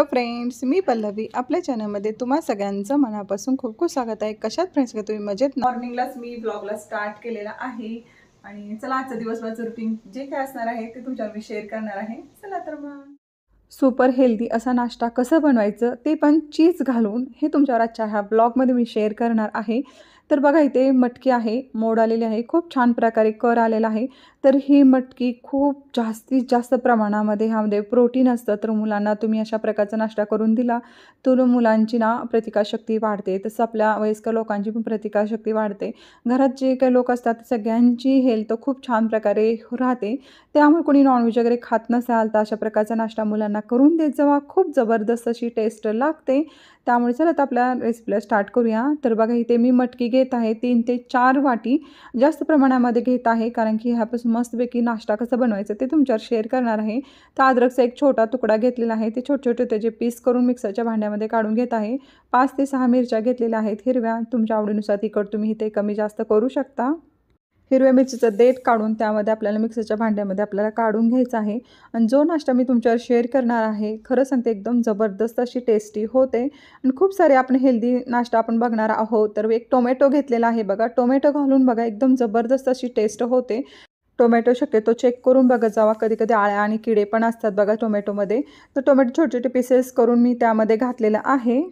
hello friends मी पल्लवी आपल्या चॅनलमध्ये तुम्हा सगळ्यांचं मनापासून खूप खूप स्वागत आहे कशात फ्रेंड्स का तुम्ही मजेत मॉर्निंगलाच मी ब्लॉगला स्टार्ट केलेला आहे आणि चला आजचा दिवसभराचं रुटीन जे काय असणार आहे ते तुमच्यावर मी शेअर करणार आहे चला तर मग सुपर हेल्दी असा नाश्ता कसं बनवायचं ते पण चीज घालून हे तुमच्यावर आजच्या ह्या ब्लॉगमध्ये मी शेअर करणार आहे तर बघा इथे मटकी आहे मोड आलेली आहे खूप छान प्रकारे कर आलेला आहे तर ही मटकी खूप जास्तीत जास्त प्रमाणामध्ये ह्यामध्ये प्रोटीन असतं तर मुलांना तुम्ही अशा प्रकारचा नाश्ता करून दिला तर मुलांची ना प्रतिकारशक्ती वाढते तसं आपल्या वयस्कर लोकांची पण प्रतिकारशक्ती वाढते घरात जे काही लोक असतात सगळ्यांची हेल्थ खूप छान प्रकारे राहते त्यामुळे कोणी नॉनव्हेज वगैरे खात नसाल तर अशा प्रकारचा नाश्ता मुलांना करून देत जेव्हा खूप जबरदस्त अशी टेस्ट लागते त्यामुळे चला तर आपल्या रेसिपीला स्टार्ट करूया तर बघा इथे मी मटकी घेत आहे तीन ते चार वाटी जास्त प्रमाणामध्ये घेत आहे कारण की ह्यापासून मस्तपैकी नाश्ता कसं बनवायचं ते तुमच्यावर शेअर करणार आहे तर अद्रकचा एक छोटा तुकडा घेतलेला आहे ते छोटे छोटे त्याचे पीस करून मिक्सरच्या भांड्यामध्ये काढून घेत आहे पाच ते सहा मिरच्या घेतलेल्या आहेत हिरव्या तुमच्या आवडीनुसार इकड तुम्ही इथे कमी जास्त करू शकता हिरव्या मिरचीचं देठ काढून त्यामध्ये आपल्याला मिक्सरच्या भांड्यामध्ये आपल्याला काढून घ्यायचं आहे आणि जो नाश्ता मी तुमच्यावर शेअर करणार आहे खरं सांगते एकदम जबरदस्त अशी टेस्टी होते आणि खूप सारे आपण हेल्दी नाश्ता आपण बघणार आहोत तर एक टोमॅटो घेतलेला आहे बघा टोमॅटो घालून बघा एकदम जबरदस्त अशी टेस्ट होते टोमॅटो शक्यतो चेक करून बघत जावा कधी कधी आळ्या आणि किडे पण असतात बघा टोमॅटोमध्ये तर टोमॅटो छोटे छोटे पीसेस करून मी त्यामध्ये घातलेलं आहे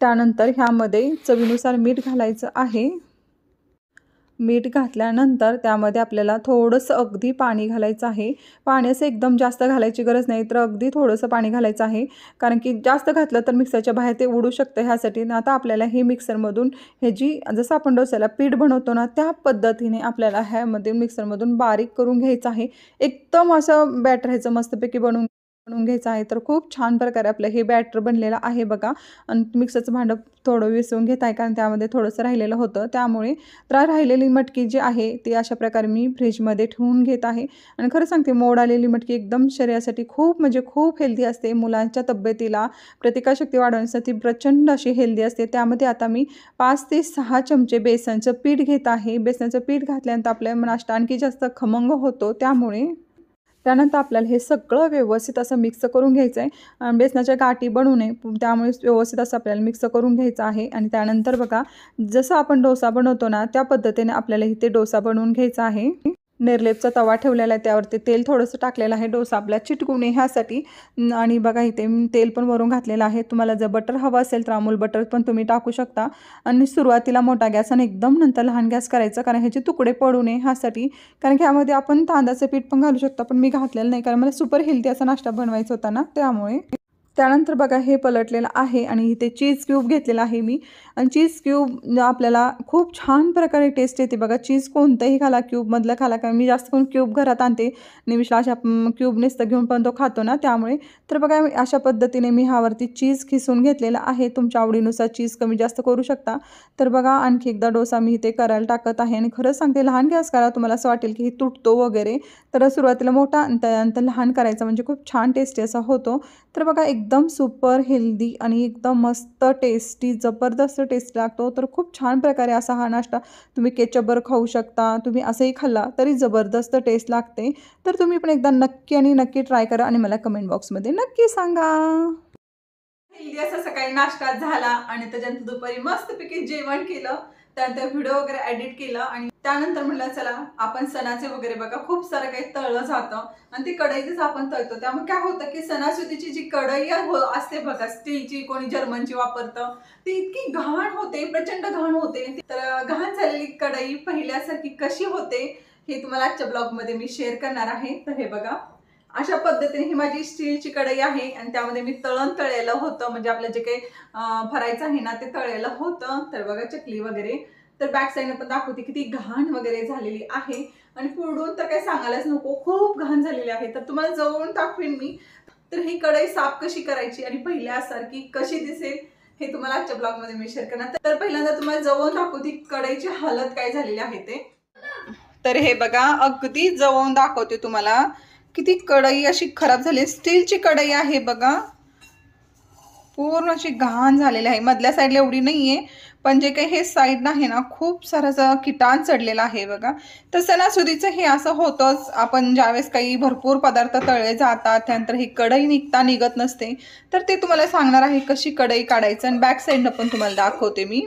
त्यानंतर ह्यामध्ये चवीनुसार मीठ घालायचं आहे मीठ घातल्यानंतर त्यामध्ये आपल्याला थोडंसं अगदी पाणी घालायचं आहे असं एकदम जास्त घालायची गरज नाही तर अगदी थोडंसं पाणी घालायचं आहे कारण की जास्त घातलं तर मिक्सरच्या बाहेर ते उडू शकतं ह्यासाठी आता आपल्याला हे मिक्सरमधून हे जी जसं आपण डोस्याला पीठ बनवतो ना त्या पद्धतीने आपल्याला ह्यामध्ये मिक्सरमधून बारीक करून घ्यायचं आहे एकदम असं बॅटर ह्याचं मस्तपैकी बनवून म्हणून घ्यायचं आहे तर खूप छान प्रकारे आपलं हे बॅटर बनलेलं आहे बघा आणि मिक्सरचं भांडं थोडं विसवून घेत आहे कारण त्यामध्ये थोडंसं राहिलेलं होतं त्यामुळे तर राहिलेली मटकी जी आहे ती अशा प्रकारे मी फ्रीजमध्ये ठेवून घेत आहे आणि खरं सांगते मोड आलेली मटकी एकदम शरीरासाठी खूप म्हणजे खूप हेल्दी असते मुलांच्या तब्येतीला प्रतिकारशक्ती वाढवण्यासाठी प्रचंड अशी हेल्दी असते त्यामध्ये आता मी पाच ते सहा चमचे बेसनचं पीठ घेत आहे बेसनचं पीठ घातल्यानंतर आपल्या नाश्ता आणखी जास्त खमंग होतो त्यामुळे त्यानंतर आपल्याला हे सगळं व्यवस्थित असं मिक्स करून घ्यायचं आहे बेसनाच्या गाठी बनू नये त्यामुळे व्यवस्थित असं आपल्याला मिक्स करून घ्यायचं आहे आणि त्यानंतर बघा जसं आपण डोसा बनवतो ना त्या पद्धतीने आपल्याला इथे डोसा बनवून घ्यायचा आहे नेरलेपचा तवा ठेवलेला आहे त्यावरती तेल थोडंसं टाकलेलं आहे डोसा आपला चिटकू नये ह्यासाठी आणि बघा इथे तेल पण वरून घातलेलं आहे तुम्हाला जर बटर हवं असेल तर अमूल बटर पण तुम्ही टाकू शकता आणि सुरुवातीला मोठा गॅस आणि एकदम नंतर लहान गॅस करायचा कारण ह्याचे तुकडे पडू नये ह्यासाठी कारण की यामध्ये आपण तांदळाचं पीठ पण घालू शकतो पण मी घातलेलं नाही कारण मला सुपर हेल्दी असा नाश्ता बनवायचा होता ना त्यामुळे त्यानंतर बघा हे पलटलेलं आहे आणि इथे चीज क्यूब घेतलेला आहे मी आणि चीज क्यूब आपल्याला खूप छान प्रकारे टेस्ट येते बघा चीज कोणतंही खाला क्यूबमधलं खाला का मी जास्त करून क्यूब घरात आणते निमिषला अशा क्यूब नेसतं घेऊन पण तो खातो ना त्यामुळे तर बघा अशा पद्धतीने मी ह्यावरती चीज खिसून घेतलेला आहे तुमच्या आवडीनुसार चीज कमी जास्त करू शकता तर बघा आणखी एकदा डोसा मी इथे करायला टाकत आहे आणि खरंच सांगते लहान गॅस करा तुम्हाला असं वाटेल की हे तुटतो वगैरे तर सुरुवातीला मोठा त्यानंतर लहान करायचा म्हणजे खूप छान टेस्टी असा होतो तर बघा एक एकदम सुपर हेल्दी आणि एकदम मस्त टेस्टी जबरदस्त टेस्ट लागतो तर खूप छान प्रकारे असा हा नाश्ता तुम्ही केचबर खाऊ शकता तुम्ही असंही खाल्ला तरी जबरदस्त टेस्ट लागते तर तुम्ही पण एकदा नक्की आणि नक्की ट्राय करा आणि मला कमेंट बॉक्समध्ये नक्की सांगा हेल्दी असा सकाळी नाश्ता झाला आणि त्याच्यानंतर दुपारी मस्तपैकी जेवण केलं त्यानंतर व्हिडिओ वगैरे एडिट केला आणि त्यानंतर म्हटलं चला आपण सणाचे वगैरे बघा खूप सारं काही तळलं जातं आणि ती कढईतच आपण तळतो त्यामुळे काय होतं की सणासुदीची जी कढई हो- असते बघा स्टीलची कोणी जर्मनची वापरतं ती इतकी घाण होते प्रचंड घाण होते तर घाण झालेली कढई पहिल्यासारखी कशी होते हे तुम्हाला आजच्या ब्लॉगमध्ये मी शेअर करणार आहे तर हे बघा अशा पद्धतीने ही माझी स्टीलची कढई आहे आणि त्यामध्ये मी तळण तळलेलं होतं म्हणजे आपलं जे काही भरायचं आहे ना ते तळलेलं होतं तर बघा चकली वगैरे तर बॅक साईडनं पण दाखवते किती घाण वगैरे झालेली आहे आणि फोडून तर काही सांगायलाच नको खूप घाण झालेली आहे तर तुम्हाला जवळून दाखवेन मी तर ही कढई साफ कशी करायची आणि पहिल्यासारखी कशी दिसेल हे तुम्हाला आजच्या ब्लॉगमध्ये मी शेअर करणार तर पहिल्यांदा तुम्हाला जवळून दाखवते कढईची हालत काय झालेली आहे ते तर हे बघा अगदी जवळून दाखवते तुम्हाला किती कढई अशी खराब झाली स्टीलची कढई आहे बघा पूर्ण अशी घाण झालेली आहे मधल्या साईडला एवढी नाही आहे पण जे काही हे साईड आहे ना खूप सारासा किटाण चढलेला आहे बघा तर सणासुदीचं हे असं होतंच आपण ज्यावेळेस काही भरपूर पदार्थ तळले जातात त्यानंतर ही कढई निघता निघत नसते तर ते तुम्हाला सांगणार आहे कशी कढई काढायचं आणि बॅक साईडनं पण तुम्हाला दाखवते मी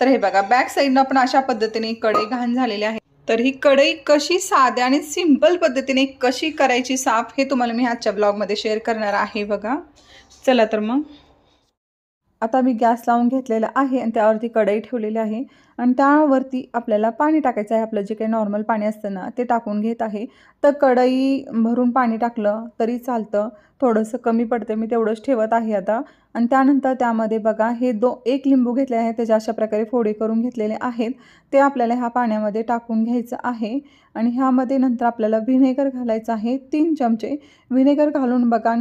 तर हे बघा बॅक साईडनं पण अशा पद्धतीने कढई घाण झालेली आहे तर ही कढई कशी साध्या आणि सिंपल पद्धतीने कशी करायची साफ हे तुम्हाला मी आजच्या ब्लॉगमध्ये शेअर करणार आहे बघा चला तर मग आता मी गॅस लावून घेतलेला आहे आणि त्यावरती कढई ठेवलेली आहे आणि त्यावरती आपल्याला पाणी टाकायचं आहे आपलं जे काही नॉर्मल पाणी असतं ना ते टाकून घेत आहे तर कढई भरून पाणी टाकलं तरी चालतं थोडंसं कमी पडते मी तेवढंच ठेवत आहे आता आणि त्यानंतर त्यामध्ये बघा हे दो एक लिंबू घेतले आहे त्याच्या अशा प्रकारे फोडे करून घेतलेले आहेत ते आपल्याला ह्या पाण्यामध्ये टाकून घ्यायचं आहे आणि ह्यामध्ये नंतर आपल्याला व्हिनेगर घालायचं आहे तीन चमचे व्हिनेगर घालून बघा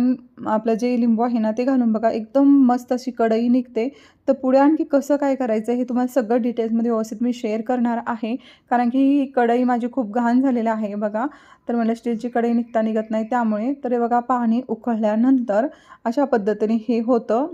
आपलं जे लिंबू आहे ना ते घालून बघा एकदम मस्त अशी कढई निघते तर पुढे आणखी कसं काय करायचं हे तुम्हाला सगळं डिटेल्समध्ये व्यवस्थित मी शेअर करणार आहे कारण की ही कढई माझी खूप घाण झालेली आहे बघा तर मला स्टीलची कढई निघता निघत नाही त्यामुळे तर बघा पाणी उकळल्यानंतर अशा पद्धतीने हे होतं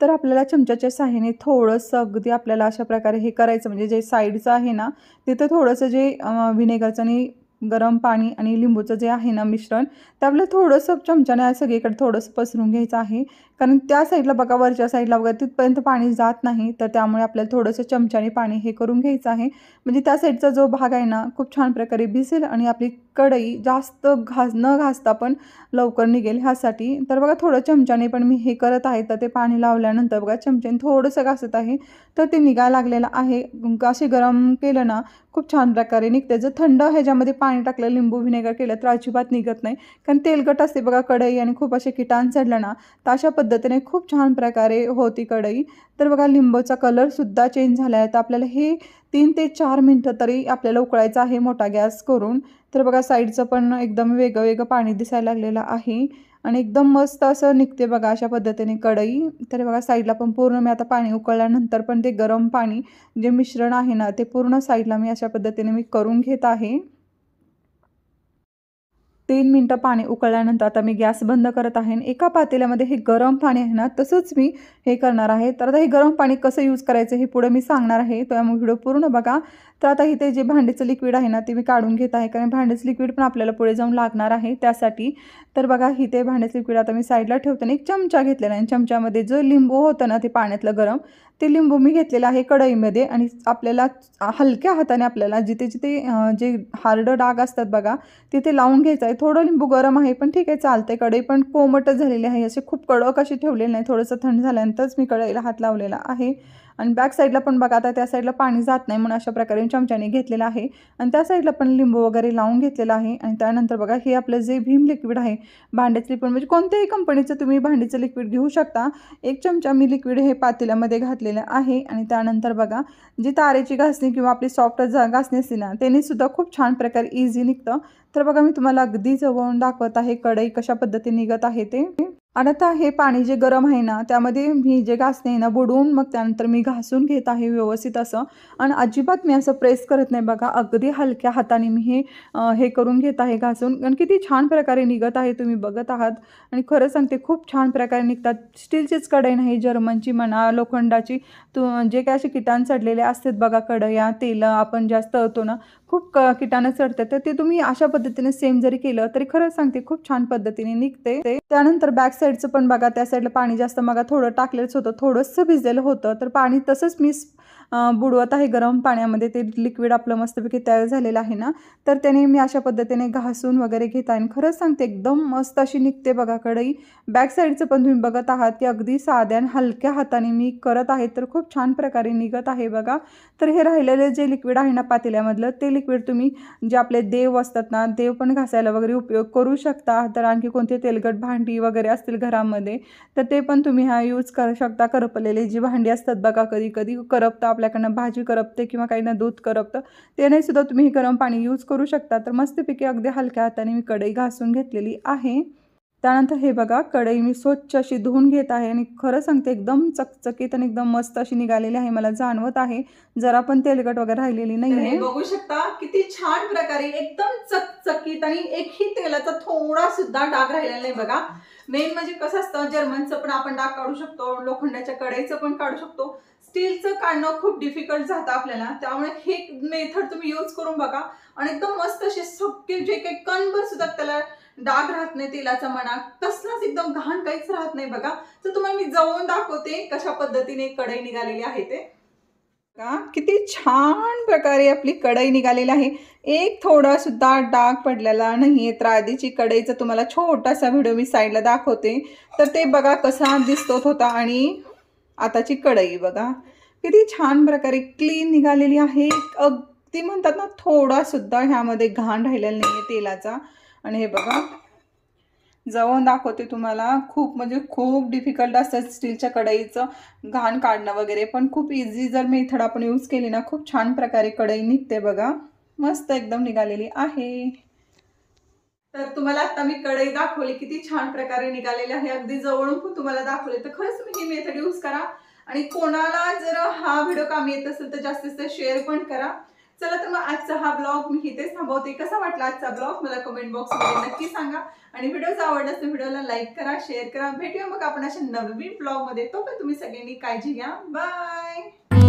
तर आपल्याला चमच्याच्या साह्याने थोडंसं अगदी आपल्याला अशा प्रकारे हे करायचं म्हणजे जे साईडचं आहे ना तिथं थोडंसं जे व्हिनेगरचं आणि गरम पाणी आणि लिंबूचं जे आहे ना मिश्रण ते आपलं थोडंसं चमच्याने सगळीकडे थोडंसं पसरून घ्यायचं आहे कारण त्या साईडला बघा वरच्या साईडला बघा तिथपर्यंत पाणी जात नाही तर त्यामुळे आपल्याला थोडंसं चमच्याने पाणी हे करून घ्यायचं आहे म्हणजे त्या साईडचा जो भाग आहे ना खूप छान प्रकारे भिसेल आणि आपली कढई जास्त घास न घासता पण लवकर निघेल ह्यासाठी तर बघा थोडं चमच्याने पण मी हे करत आहे तर ते पाणी लावल्यानंतर बघा चमच्याने थोडंसं घासत आहे तर ते निघायला लागलेलं आहे असे गरम केलं ना खूप छान प्रकारे निघते जर थंड ह्याच्यामध्ये पाणी टाकलं लिंबू व्हिनेगर केलं तर अजिबात निघत नाही कारण तेलकट असते बघा कढई आणि खूप असे किटाण चढलं ना तर अशा पद्धतीने खूप छान प्रकारे होती कढई तर बघा लिंबूचा कलरसुद्धा चेंज झाला आहे तर आपल्याला हे तीन ते चार मिनटं तरी आपल्याला उकळायचं आहे मोठा गॅस करून तर बघा साईडचं पण एकदम वेगळं वेगळं पाणी दिसायला लागलेलं आहे आणि एकदम मस्त असं निघते बघा अशा पद्धतीने कढई तर बघा साईडला पण पूर्ण मी आता पाणी उकळल्यानंतर पण ते गरम पाणी जे मिश्रण आहे ना ते पूर्ण साईडला मी अशा पद्धतीने मी करून घेत आहे तीन मिनटं पाणी उकळल्यानंतर आता मी गॅस बंद करत आहे एका पातेल्यामध्ये हे गरम पाणी आहे ना तसंच मी हे करणार आहे तर आता हे गरम पाणी कसं यूज करायचं हे पुढे मी सांगणार आहे तर मग व्हिडिओ पूर्ण बघा तर आता इथे जे भांडीचं लिक्विड आहे ना ते मी काढून घेत आहे कारण भांडीचं लिक्विड पण आपल्याला पुढे जाऊन लागणार आहे त्यासाठी तर बघा इथे भांड्याचं लिक्विड आता मी साईडला आणि एक चमचा घेतलेला आहे चमच्यामध्ये जो लिंबू होतं ना ते पाण्यातलं गरम ते लिंबू मी घेतलेलं आहे कढईमध्ये आणि आपल्याला हलक्या हाताने आपल्याला जिथे जिथे जे हार्ड डाग असतात बघा तिथे लावून घ्यायचं आहे थोडं लिंबू गरम आहे पण ठीक आहे चालते कढई पण कोमटच झालेली आहे असे खूप कडक अशी ठेवलेली नाही थोडंसं थंड झाल्यानंतरच मी कढईला हात लावलेला आहे आणि बॅक साईडला पण बघा आता त्या साईडला पाणी जात नाही म्हणून अशा प्रकारे चमच्याने घेतलेलं आहे आणि त्या साईडला पण लिंबू वगैरे लावून घेतलेला आहे आणि त्यानंतर बघा हे आपलं जे भीम लिक्विड आहे भांड्याचं लिक्विड म्हणजे कोणत्याही कंपनीचं तुम्ही भांडीचं लिक्विड घेऊ शकता एक चमचा मी लिक्विड हे पातेल्यामध्ये घातलेलं आहे आणि त्यानंतर बघा जी तारेची घासणी किंवा आपली सॉफ्ट घासणी असते ना त्याने सुद्धा खूप छान प्रकारे इझी निघतं तर बघा मी तुम्हाला अगदी जवळून दाखवत आहे कढई कशा पद्धतीने निघत आहे ते आणि आता हे पाणी जे गरम आहे ना त्यामध्ये मी जे घासते ना बुडवून मग त्यानंतर मी घासून घेत आहे व्यवस्थित असं आणि अजिबात मी असं प्रेस करत नाही बघा अगदी हलक्या हाताने मी हे हे करून घेत आहे घासून कारण किती छान प्रकारे निघत आहे तुम्ही बघत आहात आणि खरं सांगते खूप छान प्रकारे निघतात स्टीलचीच कढई नाही जर्मनची म्हणा लोखंडाची तू जे काय असे किटाण चढलेले असतात बघा कढया तेल आपण जास्त होतो ना खूप क किटाणं चढतात तर ते तुम्ही अशा पद्धतीने सेम जरी केलं तरी खरंच सांगते खूप छान पद्धतीने निघते त्यानंतर बॅग साईडचं पण बघा त्या साईडला पाणी जास्त मागा थोडं टाकलेलंच होतं थोडंसं भिजलेलं होतं तर पाणी तसंच मी बुडवत आहे गरम पाण्यामध्ये ते लिक्विड आपलं मस्तपैकी तयार झालेलं आहे ना तर त्याने मी अशा पद्धतीने घासून वगैरे घेता आणि खरंच सांगते एकदम मस्त अशी निघते बघा कढई बॅक साईडचं पण तुम्ही बघत आहात की अगदी साध्या आणि हलक्या हाताने मी करत आहे तर खूप छान प्रकारे निघत आहे बघा तर हे राहिलेलं जे लिक्विड आहे ना पातेल्यामधलं ते लिक्विड तुम्ही जे आपले देव असतात ना देव पण घासायला वगैरे उपयोग करू शकता तर आणखी कोणते तेलकट भांडी वगैरे असतील घरामध्ये तर ते पण तुम्ही हा यूज करू शकता करपलेले जी भांडी असतात बघा कधी कधी करपता आपल्याकडनं भाजी करपते किंवा काही ना दूध करपतं नाही सुद्धा तुम्ही हे गरम पाणी यूज करू शकता तर मस्तपैकी अगदी हलक्या हाताने मी कढई घासून घेतलेली आहे त्यानंतर हे बघा कढई मी स्वच्छ अशी धुवून घेत आहे आणि खरं सांगते एकदम चकचकीत आणि एकदम मस्त अशी निघालेली आहे मला जाणवत आहे जरा पण तेलकट वगैरे राहिलेली नाही बघू शकता किती छान प्रकारे एकदम चकचकीत आणि एकही तेलाचा थोडा सुद्धा डाग राहिलेला नाही बघा मेन म्हणजे कसं असतं जर्मनचं पण आपण डाग काढू शकतो लोखंडाच्या कढईचं पण काढू शकतो स्टीलचं काढणं खूप डिफिकल्ट जातं आपल्याला त्यामुळे हे मेथड तुम्ही यूज करून बघा आणि एकदम मस्त असे सगळे जे काही कणभर सुद्धा त्याला डाग राहत नाही तेलाचा म्हणा कसलाच एकदम घाण काहीच राहत नाही बघा तर तुम्हाला मी जवळून दाखवते कशा पद्धतीने कढई निघालेली आहे ते का किती छान प्रकारे आपली कढई निघालेली आहे एक थोडा सुद्धा डाग पडलेला नाही तर आधीची कढईचा तुम्हाला छोटासा व्हिडिओ मी साईडला दाखवते तर ते बघा कसा दिसत होता आणि आताची कढई बघा किती छान प्रकारे क्लीन निघालेली आहे अगदी म्हणतात ना थोडासुद्धा ह्यामध्ये घाण राहिलेला नाही आहे तेलाचा आणि हे बघा जवळ दाखवते तुम्हाला खूप म्हणजे खूप डिफिकल्ट असतं स्टीलच्या कढईचं घाण काढणं वगैरे पण खूप इझी जर मेथड आपण यूज केली ना खूप छान प्रकारे कढई निघते बघा मस्त एकदम निघालेली आहे तर तुम्हाला आता मी कढई दाखवली किती छान प्रकारे निघालेले आहे अगदी जवळून तुम्हाला दाखवले तर खरंच तुम्ही ही मेथड यूज करा आणि कोणाला जर हा व्हिडिओ काम येत असेल तर जास्तीत जास्त शेअर पण करा चला तर मग आजचा हा ब्लॉग मी इथेच थांबवते कसा वाटला आजचा ब्लॉग मला कमेंट बॉक्समध्ये नक्की सांगा आणि व्हिडिओ जर आवडला तर व्हिडिओला लाईक करा शेअर करा भेटूया मग आपण अशा नवीन मध्ये तो पण तुम्ही सगळ्यांनी काळजी घ्या बाय